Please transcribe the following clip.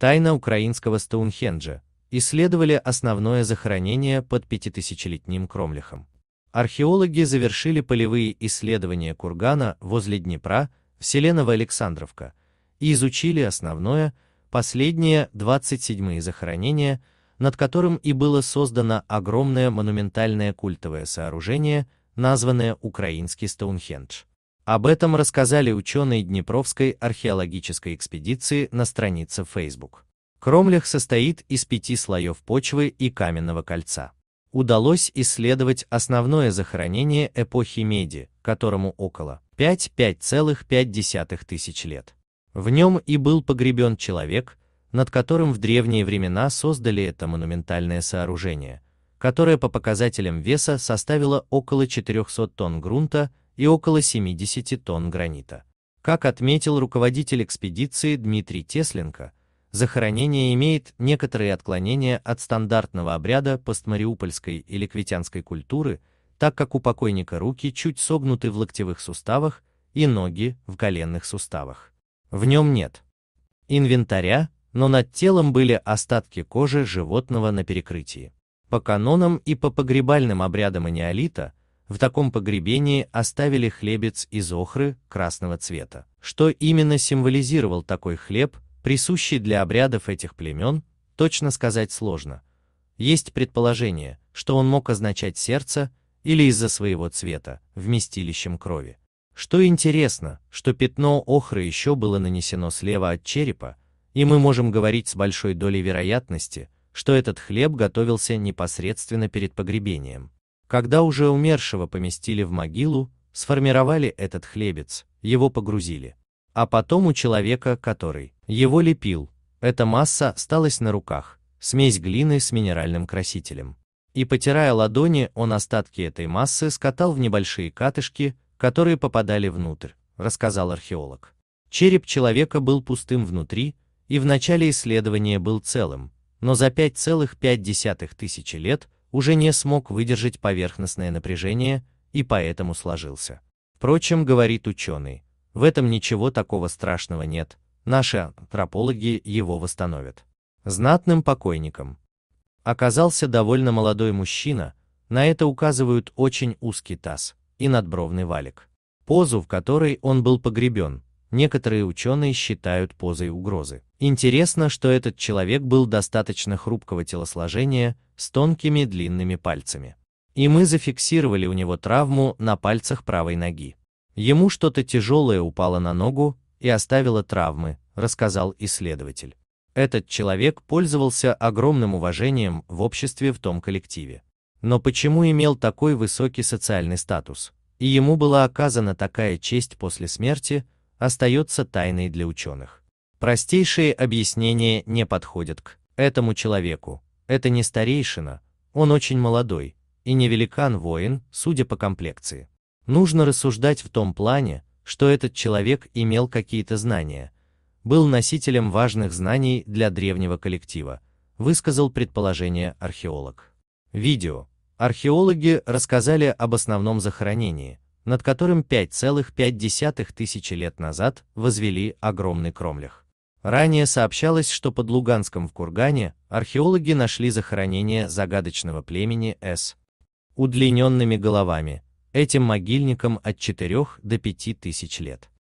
Тайна украинского Стоунхенджа. Исследовали основное захоронение под пятитысячелетним Кромлихом. Археологи завершили полевые исследования кургана возле Днепра, в Вселенова Александровка, и изучили основное, последнее 27-е захоронение, над которым и было создано огромное монументальное культовое сооружение, названное Украинский Стоунхендж. Об этом рассказали ученые Днепровской археологической экспедиции на странице Facebook. Кромлях состоит из пяти слоев почвы и каменного кольца. Удалось исследовать основное захоронение эпохи меди, которому около 5-5,5 тысяч лет. В нем и был погребен человек, над которым в древние времена создали это монументальное сооружение, которое по показателям веса составило около 400 тонн грунта и около 70 тонн гранита. Как отметил руководитель экспедиции Дмитрий Тесленко, захоронение имеет некоторые отклонения от стандартного обряда постмариупольской или квитянской культуры, так как у покойника руки чуть согнуты в локтевых суставах и ноги в коленных суставах. В нем нет инвентаря, но над телом были остатки кожи животного на перекрытии. По канонам и по погребальным обрядам неолита в таком погребении оставили хлебец из охры красного цвета. Что именно символизировал такой хлеб, присущий для обрядов этих племен, точно сказать сложно. Есть предположение, что он мог означать сердце или из-за своего цвета, вместилищем крови. Что интересно, что пятно охры еще было нанесено слева от черепа, и мы можем говорить с большой долей вероятности, что этот хлеб готовился непосредственно перед погребением. Когда уже умершего поместили в могилу, сформировали этот хлебец, его погрузили. А потом у человека, который его лепил, эта масса осталась на руках, смесь глины с минеральным красителем. И потирая ладони, он остатки этой массы скатал в небольшие катышки, которые попадали внутрь, рассказал археолог. Череп человека был пустым внутри, и в начале исследования был целым, но за 5,5 тысячи лет уже не смог выдержать поверхностное напряжение и поэтому сложился. Впрочем, говорит ученый, в этом ничего такого страшного нет, наши антропологи его восстановят. Знатным покойником оказался довольно молодой мужчина, на это указывают очень узкий таз и надбровный валик. Позу, в которой он был погребен, некоторые ученые считают позой угрозы. Интересно, что этот человек был достаточно хрупкого телосложения, с тонкими длинными пальцами. И мы зафиксировали у него травму на пальцах правой ноги. Ему что-то тяжелое упало на ногу и оставило травмы, рассказал исследователь. Этот человек пользовался огромным уважением в обществе в том коллективе. Но почему имел такой высокий социальный статус? И ему была оказана такая честь после смерти, остается тайной для ученых. Простейшие объяснения не подходят к этому человеку. Это не старейшина, он очень молодой, и не великан-воин, судя по комплекции. Нужно рассуждать в том плане, что этот человек имел какие-то знания, был носителем важных знаний для древнего коллектива, высказал предположение археолог. Видео. Археологи рассказали об основном захоронении, над которым 5,5 тысячи лет назад возвели огромный кромлях. Ранее сообщалось, что под Луганском в Кургане археологи нашли захоронение загадочного племени С. Удлиненными головами, этим могильником от 4 до 5 тысяч лет.